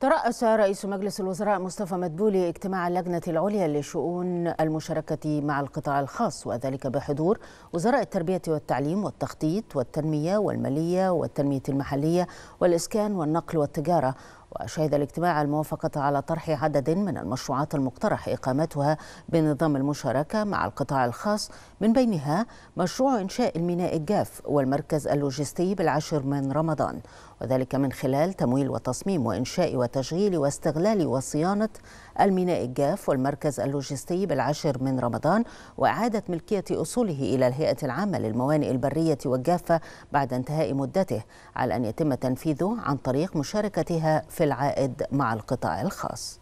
ترأس رئيس مجلس الوزراء مصطفى مدبولي اجتماع اللجنة العليا لشؤون المشاركة مع القطاع الخاص وذلك بحضور وزراء التربية والتعليم والتخطيط والتنمية والمالية والتنمية المحلية والإسكان والنقل والتجارة وشهد الاجتماع الموافقة على طرح عدد من المشروعات المقترح إقامتها بنظام المشاركة مع القطاع الخاص من بينها مشروع إنشاء الميناء الجاف والمركز اللوجستي بالعاشر من رمضان وذلك من خلال تمويل وتصميم وإنشاء وتشغيل واستغلال وصيانة الميناء الجاف والمركز اللوجستي بالعاشر من رمضان وإعادة ملكية أصوله إلى الهيئة العامة للموانئ البرية والجافة بعد انتهاء مدته على أن يتم تنفيذه عن طريق مشاركتها في في العائد مع القطاع الخاص